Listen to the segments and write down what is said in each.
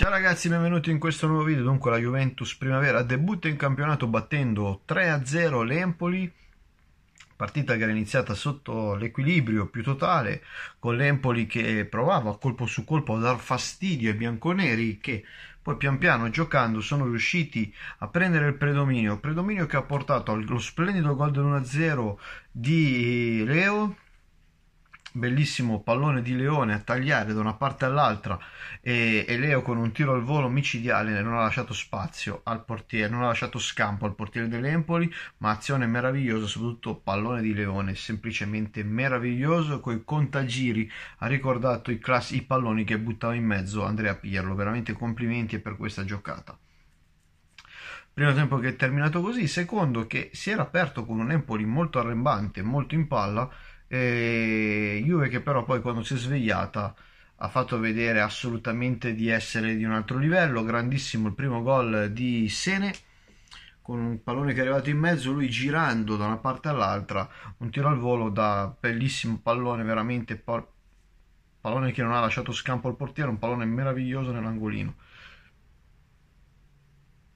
Ciao ragazzi, benvenuti in questo nuovo video. Dunque la Juventus Primavera debutta in campionato battendo 3-0 l'Empoli, partita che era iniziata sotto l'equilibrio più totale, con l'Empoli che provava colpo su colpo a dar fastidio ai bianconeri che poi pian piano giocando sono riusciti a prendere il predominio, predominio che ha portato allo splendido gol dell'1-0 di Leo bellissimo pallone di Leone a tagliare da una parte all'altra e, e, Leo con un tiro al volo micidiale non ha lasciato spazio al portiere, non ha lasciato scampo al portiere dell'Empoli, ma azione meravigliosa, soprattutto pallone di Leone, semplicemente meraviglioso, con i contagiri ha ricordato i, class- i palloni che buttava in mezzo Andrea Pirlo, veramente complimenti per questa giocata primo tempo che è terminato così, secondo che si era aperto con un Empoli molto arrembante, molto in palla e Juve che però poi quando si è svegliata ha fatto vedere assolutamente di essere di un altro livello, grandissimo il primo gol di Sene con un pallone che è arrivato in mezzo, lui girando da una parte all'altra, un tiro al volo da bellissimo pallone, veramente pallone che non ha lasciato scampo al portiere, un pallone meraviglioso nell'angolino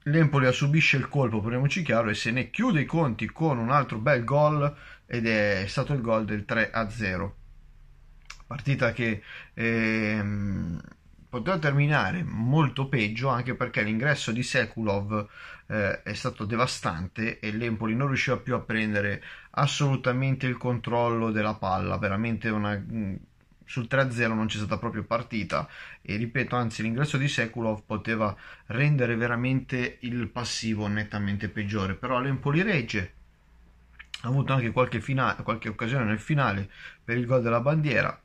l'Empoli subisce il colpo, parliamoci chiaro, e se ne chiude i conti con un altro bel gol ed è stato il gol del 3-0. Partita che ehm, poteva terminare molto peggio anche perché l'ingresso di Sekulov eh, è stato devastante e l'Empoli non riusciva più a prendere assolutamente il controllo della palla, veramente una mm, sul 3-0 non c'è stata proprio partita e ripeto anzi l'ingresso di Sekulov poteva rendere veramente il passivo nettamente peggiore però l'Empoli regge ha avuto anche qualche, finale, qualche occasione nel finale per il gol della bandiera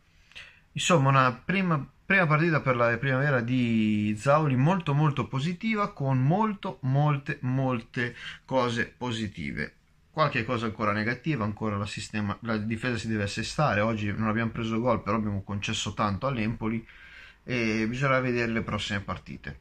insomma una prima, prima partita per la primavera di Zauli molto molto positiva con molto molte molte cose positive qualche cosa ancora negativa, ancora la, sistema, la difesa si deve assestare, oggi non abbiamo preso gol però abbiamo concesso tanto all'Empoli e bisognerà vedere le prossime partite.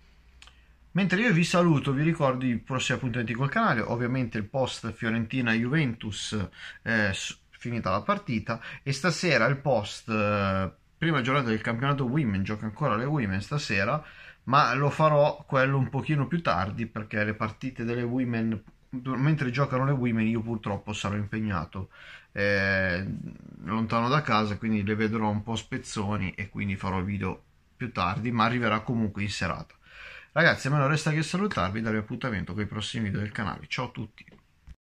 Mentre io vi saluto, vi ricordo i prossimi appuntamenti col canale, ovviamente il post Fiorentina-Juventus eh, finita la partita e stasera il post eh, prima giornata del campionato Women, gioca ancora le Women stasera, ma lo farò quello un pochino più tardi perché le partite delle Women mentre giocano le women io purtroppo sarò impegnato eh, lontano da casa quindi le vedrò un po' spezzoni e quindi farò video più tardi ma arriverà comunque in serata ragazzi a me non resta che salutarvi e darvi appuntamento con i prossimi video del canale ciao a tutti